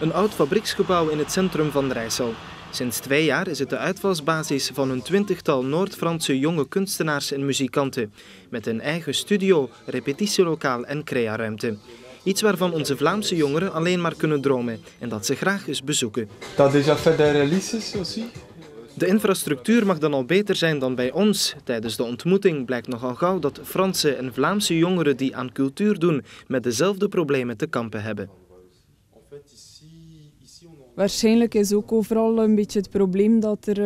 Een oud fabrieksgebouw in het centrum van Rijssel. Sinds twee jaar is het de uitvalsbasis van een twintigtal Noord-Franse jonge kunstenaars en muzikanten. Met een eigen studio, repetitielokaal en crearuimte. Iets waarvan onze Vlaamse jongeren alleen maar kunnen dromen en dat ze graag eens bezoeken. Dat is al verder releases aussi? De infrastructuur mag dan al beter zijn dan bij ons. Tijdens de ontmoeting blijkt nogal gauw dat Franse en Vlaamse jongeren die aan cultuur doen met dezelfde problemen te kampen hebben. Waarschijnlijk is ook overal een beetje het probleem dat er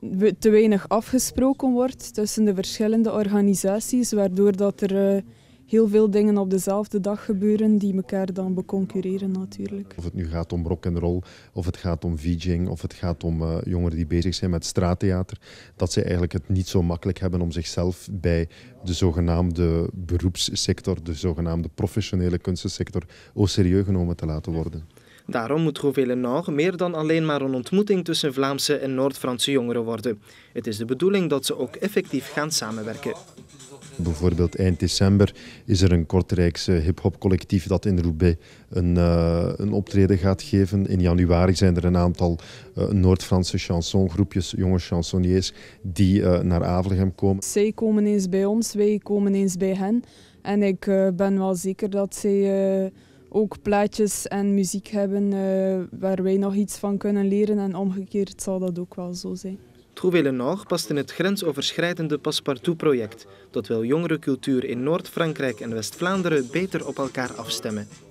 eh, te weinig afgesproken wordt tussen de verschillende organisaties, waardoor dat er eh, heel veel dingen op dezelfde dag gebeuren die elkaar dan beconcurreren natuurlijk. Of het nu gaat om rock and roll, of het gaat om VJing, of het gaat om eh, jongeren die bezig zijn met straattheater, dat ze eigenlijk het niet zo makkelijk hebben om zichzelf bij de zogenaamde beroepssector, de zogenaamde professionele kunstensector, au serieus genomen te laten worden. Daarom moet nog meer dan alleen maar een ontmoeting tussen Vlaamse en Noord-Franse jongeren worden. Het is de bedoeling dat ze ook effectief gaan samenwerken. Bijvoorbeeld eind december is er een Kortrijkse hip-hop collectief dat in Roubaix een, eh, een optreden gaat geven. In januari zijn er een aantal eh, Noord-Franse chansongroepjes, jonge chansonniers, die eh, naar Avelgem komen. Zij komen eens bij ons, wij komen eens bij hen. En ik ben wel zeker dat zij ook plaatjes en muziek hebben eh, waar wij nog iets van kunnen leren. En omgekeerd zal dat ook wel zo zijn. Trouvé-le-Nord past in het grensoverschrijdende Passepartout-project. Dat wil cultuur in Noord-Frankrijk en West-Vlaanderen beter op elkaar afstemmen.